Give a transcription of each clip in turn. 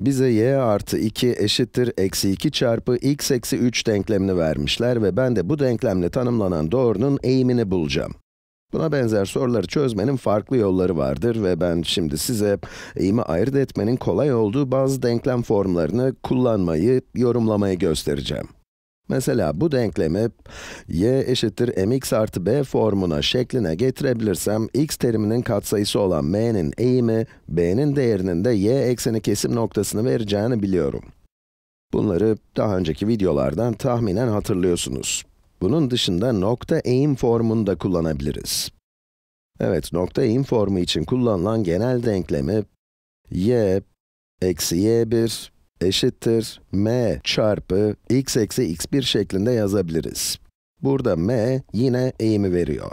Bize y artı 2 eşittir eksi 2 çarpı x eksi 3 denklemini vermişler ve ben de bu denklemle tanımlanan doğrunun eğimini bulacağım. Buna benzer soruları çözmenin farklı yolları vardır ve ben şimdi size eğimi ayırt etmenin kolay olduğu bazı denklem formlarını kullanmayı, yorumlamayı göstereceğim. Mesela bu denklemi y eşittir mx artı b formuna şekline getirebilirsem x teriminin katsayısı olan m'nin eğimi, b'nin değerinin de y ekseni kesim noktasını vereceğini biliyorum. Bunları daha önceki videolardan tahminen hatırlıyorsunuz. Bunun dışında nokta eğim formunu da kullanabiliriz. Evet, nokta eğim formu için kullanılan genel denklemi y, eksi y1 eşittir m çarpı x eksi x1 şeklinde yazabiliriz. Burada m yine eğimi veriyor.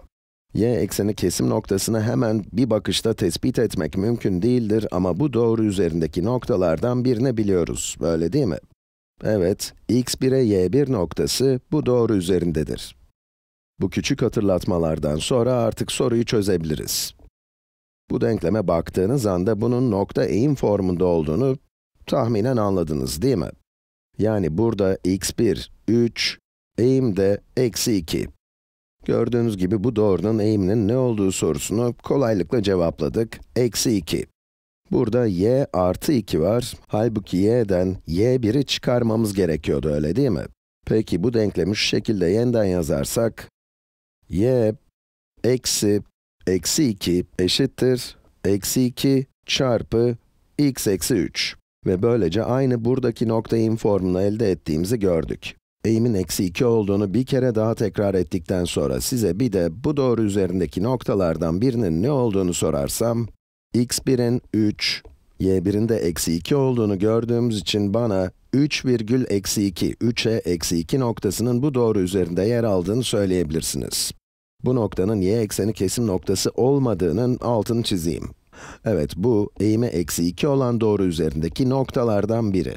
y ekseni kesim noktasını hemen bir bakışta tespit etmek mümkün değildir ama bu doğru üzerindeki noktalardan birini biliyoruz, öyle değil mi? Evet, x1'e y1 noktası bu doğru üzerindedir. Bu küçük hatırlatmalardan sonra artık soruyu çözebiliriz. Bu denkleme baktığınız anda bunun nokta eğim formunda olduğunu Tahminen anladınız değil mi? Yani burada x1, 3, eğim de eksi 2. Gördüğünüz gibi bu doğrunun eğiminin ne olduğu sorusunu kolaylıkla cevapladık, eksi 2. Burada y artı 2 var, halbuki y'den y1'i çıkarmamız gerekiyordu öyle değil mi? Peki bu denklemi şu şekilde yeniden yazarsak, y eksi eksi 2 eşittir, eksi 2 çarpı x eksi 3. Ve böylece aynı buradaki nokta eğim formunu elde ettiğimizi gördük. Eğimin eksi 2 olduğunu bir kere daha tekrar ettikten sonra size bir de bu doğru üzerindeki noktalardan birinin ne olduğunu sorarsam, x1'in 3, y1'in de eksi 2 olduğunu gördüğümüz için bana 3 virgül eksi 2, 3'e eksi 2 noktasının bu doğru üzerinde yer aldığını söyleyebilirsiniz. Bu noktanın y ekseni kesim noktası olmadığının altını çizeyim. Evet, bu eğimi eksi 2 olan doğru üzerindeki noktalardan biri.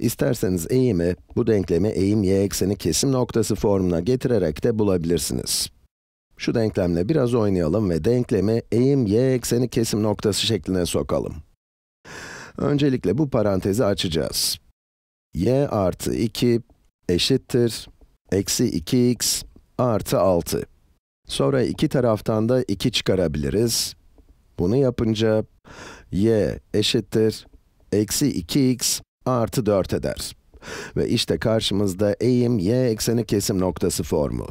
İsterseniz eğimi, bu denklemi eğim y ekseni kesim noktası formuna getirerek de bulabilirsiniz. Şu denklemle biraz oynayalım ve denklemi eğim y ekseni kesim noktası şekline sokalım. Öncelikle bu parantezi açacağız. y artı 2 eşittir eksi 2x artı 6. Sonra iki taraftan da 2 çıkarabiliriz bunu yapınca y eşittir eksi 2x artı 4 eder. Ve işte karşımızda eğim y ekseni kesim noktası formu.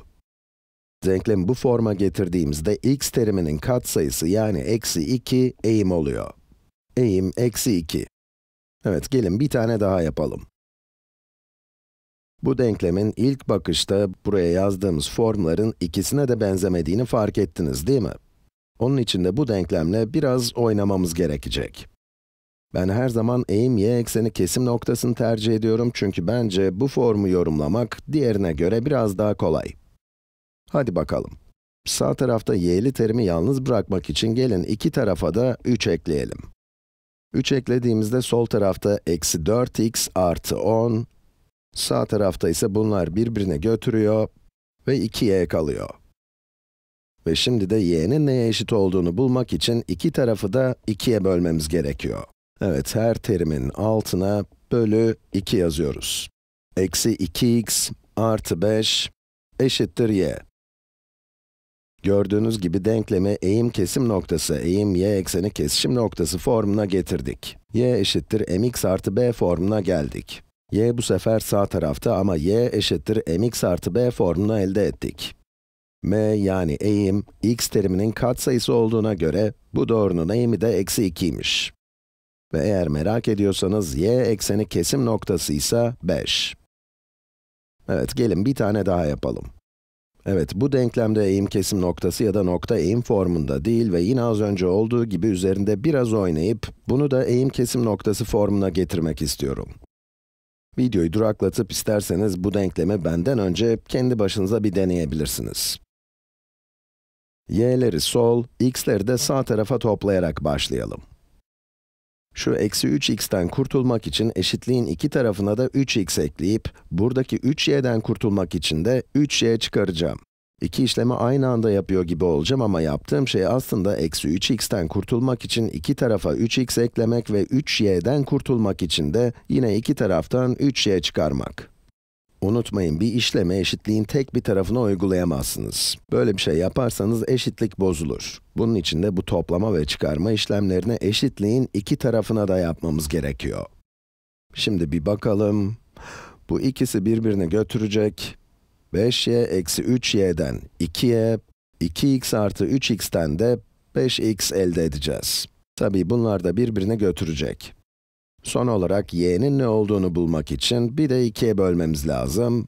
Denklemi bu forma getirdiğimizde x teriminin katsayısı yani eksi 2 eğim oluyor. Eğim eksi 2. Evet, gelin bir tane daha yapalım. Bu denklemin ilk bakışta buraya yazdığımız formların ikisine de benzemediğini fark ettiniz değil mi? Onun için de bu denklemle biraz oynamamız gerekecek. Ben her zaman eğim y ekseni kesim noktasını tercih ediyorum çünkü bence bu formu yorumlamak diğerine göre biraz daha kolay. Hadi bakalım. Sağ tarafta y'li terimi yalnız bırakmak için gelin iki tarafa da 3 ekleyelim. 3 eklediğimizde sol tarafta eksi 4x artı 10, sağ tarafta ise bunlar birbirine götürüyor ve 2y kalıyor. Ve şimdi de y'nin neye eşit olduğunu bulmak için iki tarafı da 2'ye bölmemiz gerekiyor. Evet, her terimin altına bölü 2 yazıyoruz. Eksi 2x artı 5 eşittir y. Gördüğünüz gibi denklemi eğim kesim noktası, eğim y ekseni kesişim noktası formuna getirdik. y eşittir mx artı b formuna geldik. y bu sefer sağ tarafta ama y eşittir mx artı b formuna elde ettik m yani eğim, x teriminin katsayısı olduğuna göre bu doğrunun eğimi de eksi 2'ymiş. Ve eğer merak ediyorsanız y ekseni kesim noktası ise 5. Evet, gelin bir tane daha yapalım. Evet, bu denklemde eğim kesim noktası ya da nokta eğim formunda değil ve yine az önce olduğu gibi üzerinde biraz oynayıp, bunu da eğim kesim noktası formuna getirmek istiyorum. Videoyu duraklatıp isterseniz bu denklemi benden önce kendi başınıza bir deneyebilirsiniz y'leri sol, x'leri de sağ tarafa toplayarak başlayalım. Şu eksi 3x'ten kurtulmak için eşitliğin iki tarafına da 3x ekleyip, buradaki 3y'den kurtulmak için de 3y çıkaracağım. İki işlemi aynı anda yapıyor gibi olacağım ama yaptığım şey aslında eksi 3x'ten kurtulmak için iki tarafa 3x eklemek ve 3y'den kurtulmak için de yine iki taraftan 3y çıkarmak. Unutmayın bir işleme eşitliğin tek bir tarafına uygulayamazsınız. Böyle bir şey yaparsanız eşitlik bozulur. Bunun için de bu toplama ve çıkarma işlemlerini eşitliğin iki tarafına da yapmamız gerekiyor. Şimdi bir bakalım. Bu ikisi birbirine götürecek. 5y eksi 3y'den 2y, 2x artı 3x'ten de 5x elde edeceğiz. Tabii bunlar da birbirine götürecek. Son olarak y'nin ne olduğunu bulmak için bir de 2'ye bölmemiz lazım.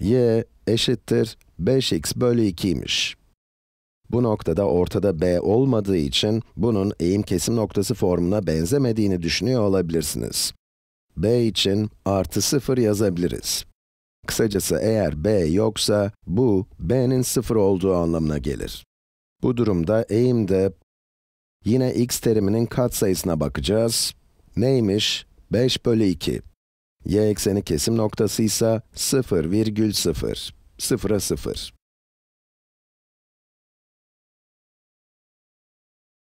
y eşittir 5x bölü 2'ymiş. Bu noktada ortada b olmadığı için bunun eğim kesim noktası formuna benzemediğini düşünüyor olabilirsiniz. b için artı 0 yazabiliriz. Kısacası eğer b yoksa bu b'nin 0 olduğu anlamına gelir. Bu durumda eğim de yine x teriminin katsayısına bakacağız. Neymiş? 5 bölü 2. Y ekseni kesim noktası ise 0,0. 0'a 0.